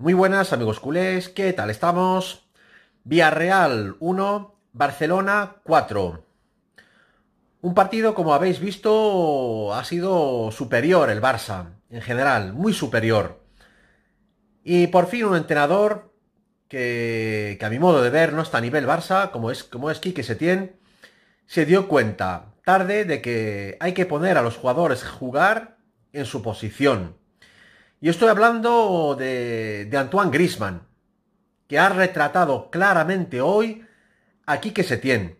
Muy buenas amigos culés, ¿qué tal estamos? Villarreal 1, Barcelona 4. Un partido, como habéis visto, ha sido superior el Barça, en general, muy superior. Y por fin un entrenador que, a mi modo de ver no está a nivel Barça, como es, como es Quique Setién, se dio cuenta tarde de que hay que poner a los jugadores jugar en su posición. Y estoy hablando de, Antoine Grisman, que ha retratado claramente hoy aquí que se tiene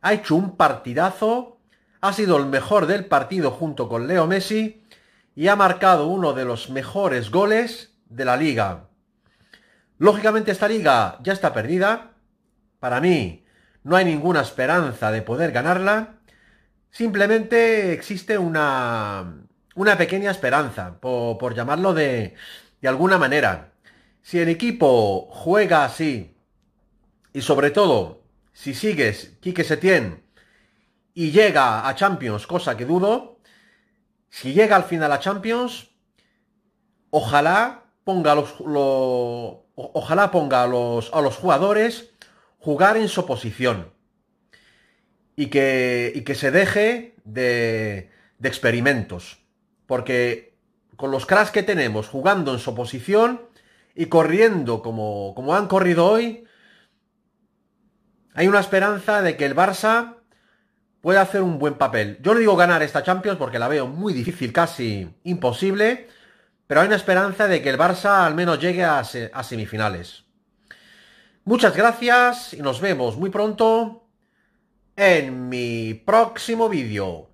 Ha hecho un partidazo, ha sido el mejor del partido junto con Leo Messi y ha marcado uno de los mejores goles de la liga. Lógicamente esta liga ya está perdida. Para mí no hay ninguna esperanza de poder ganarla. Simplemente existe una una pequeña esperanza, por, por llamarlo de, de alguna manera. Si el equipo juega así, y sobre todo, si sigues Quique Setién y llega a Champions, cosa que dudo, si llega al final a Champions, ojalá ponga, los, ojalá ponga a, los, jugadores jugar en su posición. Y que, que se deje de, de experimentos. Porque con los cracks que tenemos jugando en su posición y corriendo como, han corrido hoy, hay una esperanza de que el Barça pueda hacer un buen papel. Yo no digo ganar esta Champions porque la veo muy difícil, casi imposible, pero hay una esperanza de que el Barça al menos llegue a semifinales. Muchas gracias y nos vemos muy pronto en mi próximo vídeo.